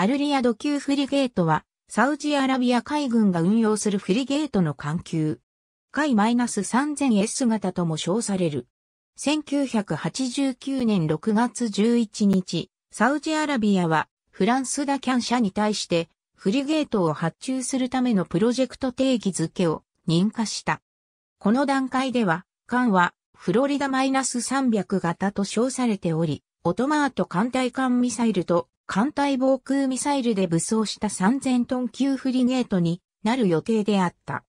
アルリアド級フリゲートは、サウジアラビア海軍が運用するフリゲートの艦級。海 -3000S 型とも称される。1989年6月11日、サウジアラビアは、フランスダキャン社に対して、フリゲートを発注するためのプロジェクト定義付けを認可した。この段階では、艦は、フロリダ -300 型と称されており、オトマート艦隊艦ミサイルと艦隊防空ミサイルで武装した3000トン級フリゲートになる予定であった。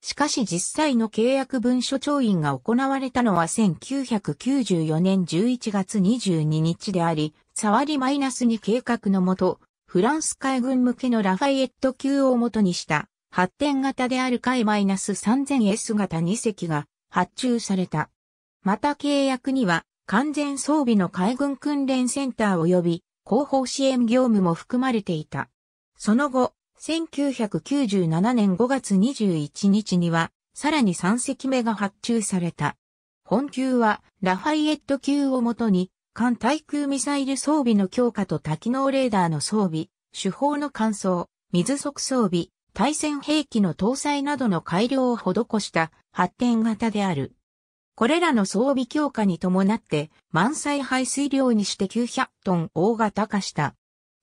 しかし実際の契約文書調印が行われたのは1994年11月22日であり、触りマイナスに計画のもと、フランス海軍向けのラファイエット級を元にした発展型である海マイ -3000S 型2隻が発注された。また契約には完全装備の海軍訓練センター及び広報支援業務も含まれていた。その後、1997年5月21日には、さらに3隻目が発注された。本級は、ラファイエット級をもとに、艦対空ミサイル装備の強化と多機能レーダーの装備、手法の乾燥、水速装備、対戦兵器の搭載などの改良を施した発展型である。これらの装備強化に伴って満載排水量にして900トン大型化した。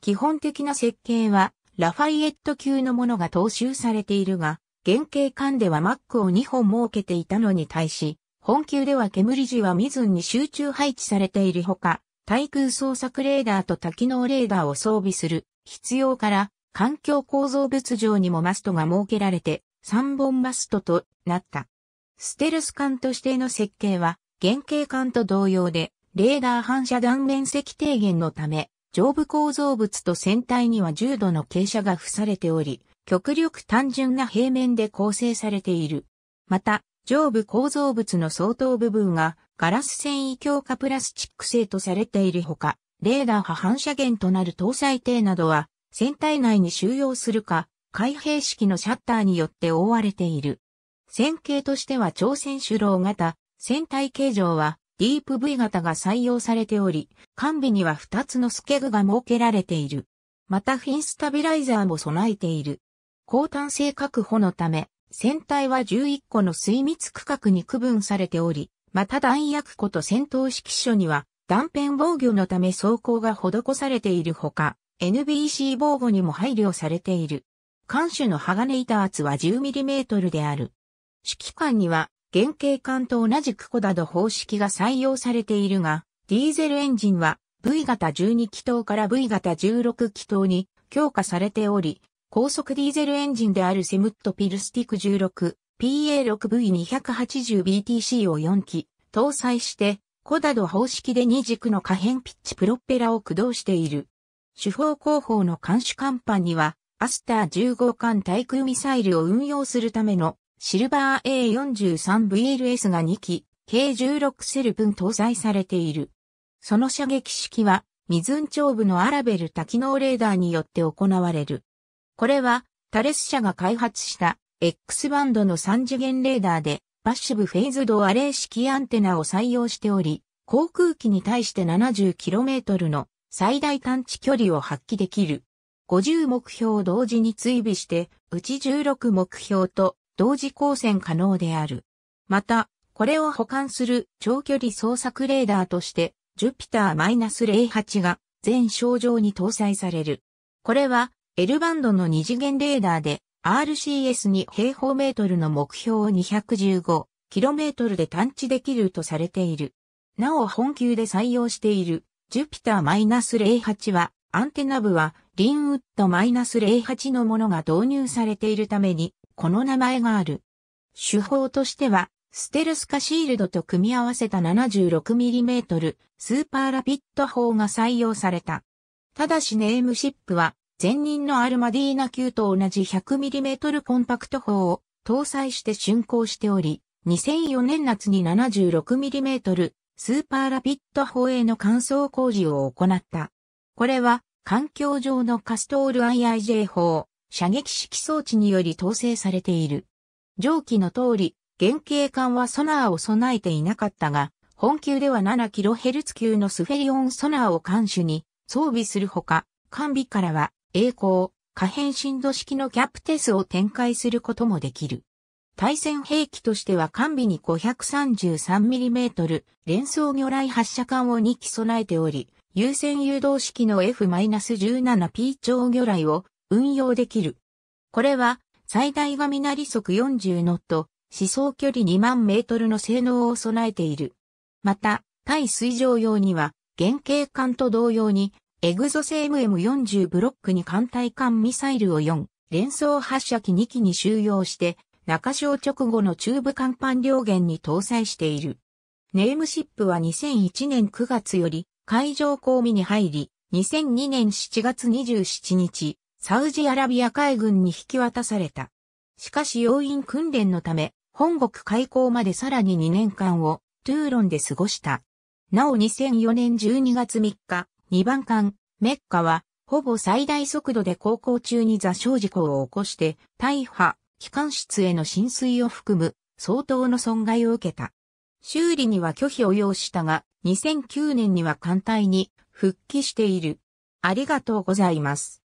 基本的な設計はラファイエット級のものが踏襲されているが、原型間ではマックを2本設けていたのに対し、本級では煙時は水に集中配置されているほか、対空捜索レーダーと多機能レーダーを装備する必要から、環境構造物上にもマストが設けられて、3本マストとなった。ステルス艦としての設計は、原型艦と同様で、レーダー反射断面積低減のため、上部構造物と船体には重度の傾斜が付されており、極力単純な平面で構成されている。また、上部構造物の相当部分がガラス繊維強化プラスチック製とされているほか、レーダー波反射源となる搭載艇などは、船体内に収容するか、開閉式のシャッターによって覆われている。線形としては朝鮮主郎型、船体形状はディープ V 型が採用されており、完備には2つのスケグが設けられている。またフィンスタビライザーも備えている。高単性確保のため、船体は11個の水密区画に区分されており、また弾薬庫と戦闘指揮所には断片防御のため装甲が施されているほか、NBC 防護にも配慮されている。艦首の鋼板厚は 10mm である。指揮官には原型管と同じクコダド方式が採用されているが、ディーゼルエンジンは V 型12気筒から V 型16気筒に強化されており、高速ディーゼルエンジンであるセムットピルスティック 16PA6V280BTC を4機搭載して、コダド方式で2軸の可変ピッチプロペラを駆動している。主砲後方の監視甲板には、アスター15艦対空ミサイルを運用するためのシルバー A43VLS が2機、計16セル分搭載されている。その射撃式は、ミズン長部のアラベル多機能レーダーによって行われる。これは、タレス社が開発した X バンドの3次元レーダーで、パッシブフェイズドアレイ式アンテナを採用しており、航空機に対して 70km の最大探知距離を発揮できる。50目標を同時に追尾して、うち16目標と同時光線可能である。また、これを保管する長距離捜索レーダーとして、j u p y t e r 0 8が全症状に搭載される。これは L バンドの二次元レーダーで r c s に平方メートルの目標を 215km で探知できるとされている。なお本級で採用している j u p y t e r 0 8はアンテナ部はリンウッド -08 のものが導入されているためにこの名前がある。手法としては、ステルス化シールドと組み合わせた 76mm スーパーラピッド砲が採用された。ただしネームシップは、前任のアルマディーナ級と同じ 100mm コンパクト砲を搭載して竣工しており、2004年夏に 76mm スーパーラピッド砲への乾燥工事を行った。これは環境上のカストール IIJ 砲、射撃式装置により統制されている。上記の通り、原型艦はソナーを備えていなかったが、本級では 7kHz 級のスフェリオンソナーを艦首に装備するほか、艦尾からは栄光、可変振動式のキャプテスを展開することもできる。対戦兵器としては艦尾に 533mm 連装魚雷発射艦を2機備えており、優先誘導式の F-17P 超魚雷を運用できる。これは、最大がみなり速40ノット、思想距離2万メートルの性能を備えている。また、対水上用には、原型艦と同様に、エグゾセ MM40 ブロックに艦隊艦ミサイルを4、連装発射機2機に収容して、中小直後の中部艦板両舷に搭載している。ネームシップは2001年9月より海上公務に入り、2002年7月27日、サウジアラビア海軍に引き渡された。しかし要員訓練のため、本国開港までさらに2年間をトゥーロンで過ごした。なお2004年12月3日、2番艦、メッカは、ほぼ最大速度で航行中に座礁事故を起こして、大破、機関室への浸水を含む相当の損害を受けた。修理には拒否を要したが、2009年には艦隊に復帰している。ありがとうございます。